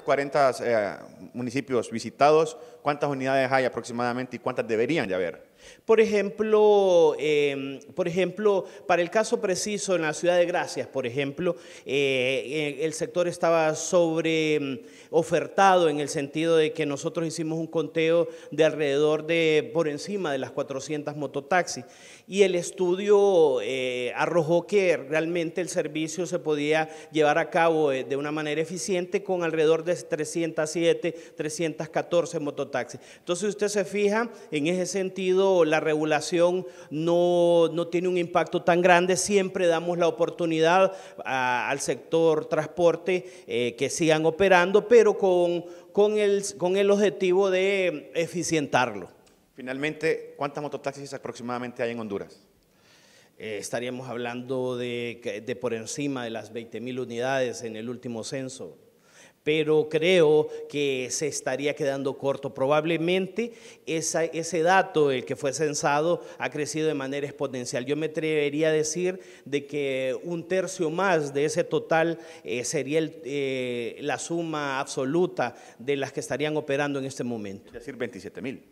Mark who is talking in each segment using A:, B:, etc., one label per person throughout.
A: 40 eh, municipios visitados, ¿cuántas unidades hay aproximadamente y cuántas deberían ya haber?
B: Por ejemplo, em, por ejemplo, para el caso preciso en la ciudad de Gracias, por ejemplo, eh, el sector estaba sobre em, ofertado en el sentido de que nosotros hicimos un conteo de alrededor de, por encima de las 400 mototaxis y el estudio eh, arrojó que realmente el servicio se podía llevar a cabo eh, de una manera eficiente con alrededor de 307, 314 mototaxis. Entonces, usted se fija en ese sentido la regulación no, tiene un impacto tan grande, siempre damos la oportunidad al sector transporte eh, que sigan operando, pero con, con, el, objetivo de eficientarlo. Finalmente, ¿cuántas mototaxis aproximadamente hay en Honduras? Eh, estaríamos hablando de, de por encima de las 20 mil unidades en el último censo pero creo que se estaría quedando corto. Probablemente ese dato, el que fue censado, ha crecido de manera exponencial. Yo me atrevería a decir de que un tercio más de ese total eh, sería eh, la suma absoluta de las que estarían operando en este momento. Es decir, 27 mil.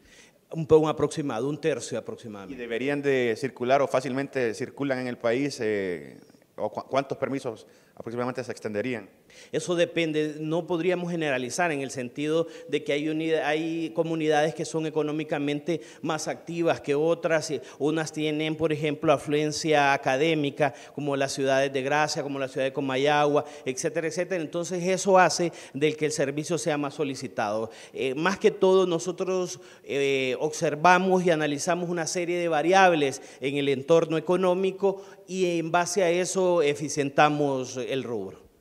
B: Un, un aproximado, un tercio aproximadamente. ¿Y deberían de circular o fácilmente circulan en el país?
A: Eh, o ¿Cuántos permisos aproximadamente se extenderían.
B: Eso depende, no podríamos generalizar en el sentido de que hay, unidad, hay comunidades que son económicamente más activas que otras, eh, unas tienen, por ejemplo, afluencia académica, como las ciudades de Gracia, como la ciudad de Comayagua, etcétera, etcétera. Entonces eso hace del que el servicio sea más solicitado. Eh, más que todo, nosotros eh, observamos y analizamos una serie de variables en el entorno económico y en base a eso eficientamos el rubro.